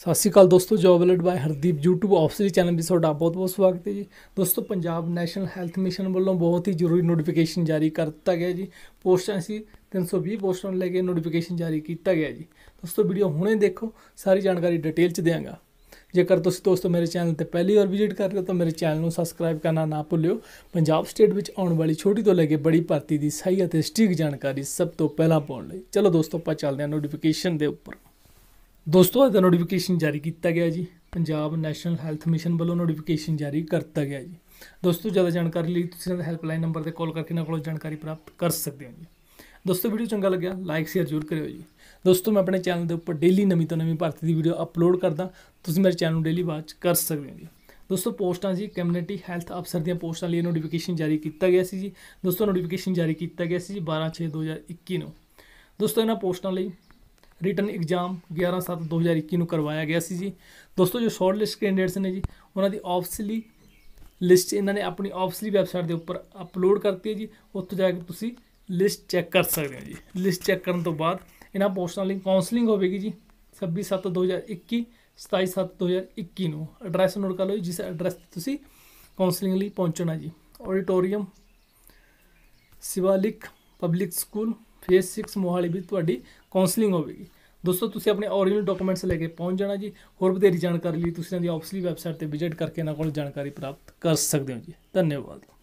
ਸਤਿ ਸ਼੍ਰੀ ਅਕਾਲ ਦੋਸਤੋ job alert by Hardeep YouTube official channel ਵਿੱਚ ਤੁਹਾਡਾ ਬਹੁਤ-ਬਹੁਤ ਸਵਾਗਤ ਹੈ ਜੀ ਦੋਸਤੋ ਪੰਜਾਬ ਨੈਸ਼ਨਲ ਹੈਲਥ ਮਿਸ਼ਨ ਵੱਲੋਂ ਬਹੁਤ ਹੀ ਜ਼ਰੂਰੀ ਨੋਟੀਫਿਕੇਸ਼ਨ ਜਾਰੀ ਕਰ ਦਿੱਤਾ ਗਿਆ ਜੀ ਪੋਸਟਾਂ ਸੀ 320 ਪੋਸਟਾਂ ਲੈ ਕੇ ਨੋਟੀਫਿਕੇਸ਼ਨ ਜਾਰੀ ਕੀਤਾ ਗਿਆ ਜੀ ਦੋਸਤੋ ਵੀਡੀਓ ਹੁਣੇ ਦੇਖੋ ਸਾਰੀ ਜਾਣਕਾਰੀ ਡਿਟੇਲ 'ਚ ਦਿਆਂਗਾ ਜੇਕਰ ਤੁਸੀਂ ਦੋਸਤੋ ਮੇਰੇ ਚੈਨਲ ਤੇ ਪਹਿਲੀ ਵਾਰ ਵਿਜ਼ਿਟ ਕਰ ਰਹੇ ਹੋ ਤਾਂ ਮੇਰੇ ਚੈਨਲ ਨੂੰ ਸਬਸਕ੍ਰਾਈਬ ਕਰਨਾ ਨਾ ਭੁੱਲਿਓ ਪੰਜਾਬ ਸਟੇਟ ਵਿੱਚ ਆਉਣ ਵਾਲੀ ਛੋਟੀ ਤੋਂ ਲੈ ਕੇ ਬੜੀ ਭਰਤੀ ਦੀ ਸਹੀ ਅਤੇ ਸਟੀਕ ਜਾਣਕਾਰੀ ਸਭ ਤੋਂ ਪਹਿਲਾਂ ਪਾਉਣ ਲਈ ਚਲੋ ਦੋਸਤੋ ਆਪਾਂ ਚੱਲਦੇ ਹਾਂ ਨੋਟੀਫਿਕੇਸ਼ਨ ਦੇ ਉੱਪਰ ਦੋਸਤੋ ਇਹ ਨੋਟੀਫਿਕੇਸ਼ਨ ਜਾਰੀ ਕੀਤਾ ਗਿਆ ਜੀ ਪੰਜਾਬ ਨੈਸ਼ਨਲ ਹੈਲਥ ਮਿਸ਼ਨ ਵੱਲੋਂ ਨੋਟੀਫਿਕੇਸ਼ਨ ਜਾਰੀ ਕਰਤਾ ਗਿਆ ਜੀ ਦੋਸਤੋ ਜ਼ਿਆਦਾ ਜਾਣਕਾਰੀ ਲਈ ਤੁਸੀਂ ਇਹਨਾਂ ਹੈਲਪਲਾਈਨ ਨੰਬਰ ਤੇ ਕਾਲ ਕਰਕੇ ਇਹਨਾਂ ਕੋਲੋਂ ਜਾਣਕਾਰੀ ਪ੍ਰਾਪਤ ਕਰ ਸਕਦੇ ਹੋ ਜੀ ਦੋਸਤੋ ਵੀਡੀਓ ਚੰਗਾ ਲੱਗਿਆ ਲਾਈਕ ਸ਼ੇਅਰ ਜ਼ਰੂਰ ਕਰਿਓ ਜੀ ਦੋਸਤੋ ਮੈਂ ਆਪਣੇ ਚੈਨਲ ਦੇ ਉੱਪਰ ਡੇਲੀ ਨਵੀਂ ਤੋਂ ਨਵੀਂ ਭਾਰਤੀ ਦੀ ਵੀਡੀਓ ਅਪਲੋਡ ਕਰਦਾ ਤੁਸੀਂ ਮੇਰੇ ਚੈਨਲ ਨੂੰ ਡੇਲੀ ਵਾਚ ਕਰ ਸਕਦੇ ਹੋ ਜੀ ਦੋਸਤੋ ਪੋਸਟਾਂ ਜੀ ਕਮਿਊਨਿਟੀ ਹੈਲਥ ਅਫਸਰ ਦੀਆਂ ਪੋਸਟਾਂ ਲਈ ਨੋਟੀਫਿਕੇਸ਼ਨ ਜਾਰੀ ਕੀਤਾ ਗਿਆ ਸੀ ਜੀ ਦੋਸਤੋ ਨੋਟੀਫਿਕੇਸ਼ਨ ਜਾਰੀ ਕੀਤਾ ਗਿਆ ਸੀ ਜੀ 12/6/2021 ਨੂੰ ਦੋਸਤੋ ਇਹਨਾਂ ਪੋਸਟਾਂ ਲਈ ਰਿਟਨ ਐਗਜ਼ਾਮ 11/7/2021 ਨੂੰ ਕਰਵਾਇਆ ਗਿਆ ਸੀ ਜੀ ਦੋਸਤੋ ਜੋ ਸ਼ਾਰਟ ਲਿਸਟ ਕੈਂਡੀਡੇਟਸ ਨੇ ਜੀ ਉਹਨਾਂ ਦੀ ਆਫਸਲੀ ਲਿਸਟ ਇਹਨਾਂ ਨੇ ਆਪਣੀ ਆਫਸਲੀ ਵੈਬਸਾਈਟ ਦੇ ਉੱਪਰ ਅਪਲੋਡ ਕਰਤੀ ਹੈ ਜੀ ਉੱਥੇ ਜਾ ਕੇ ਤੁਸੀਂ ਲਿਸਟ ਚੈੱਕ ਕਰ ਸਕਦੇ ਹੋ ਜੀ ਲਿਸਟ ਚੈੱਕ ਕਰਨ ਤੋਂ ਬਾਅਦ ਇਹਨਾਂ ਪੋਸਟਾਂ ਲਈ ਕਾਉਂਸਲਿੰਗ ਹੋਵੇਗੀ ਜੀ 26/7/2021 27/7/2021 ਨੂੰ ਐਡਰੈਸ ਨੋਟ ਕਰ ਲਓ ਜਿਸ ਐਡਰੈਸ ਤੇ ਤੁਸੀਂ ਕਾਉਂਸਲਿੰਗ ਲਈ ਪਹੁੰਚਣਾ ਜੀ auditorium Shivalik public school phase 6 Mohali ਵਿੱਚ ਤੁਹਾਡੀ ਕਾਉਂਸਲਿੰਗ ਹੋਵੇਗੀ ਦੋਸਤੋ ਤੁਸੀਂ ਆਪਣੇ origignal ਡਾਕੂਮੈਂਟਸ ਲੈ ਕੇ ਪਹੁੰਚ ਜਾਣਾ ਜੀ ਹੋਰ ਬਧੇਰੀ ਜਾਣਕਾਰੀ ਲਈ ਤੁਸੀਂ ਇਹਨਾਂ ਦੀ ਆਫਸਲੀ ਵੈਬਸਾਈਟ ਤੇ ਵਿਜ਼ਿਟ ਕਰਕੇ ਇਹਨਾਂ ਕੋਲ ਜਾਣਕਾਰੀ ਪ੍ਰਾਪਤ ਕਰ ਸਕਦੇ ਹੋ ਜੀ ਧੰਨਵਾਦ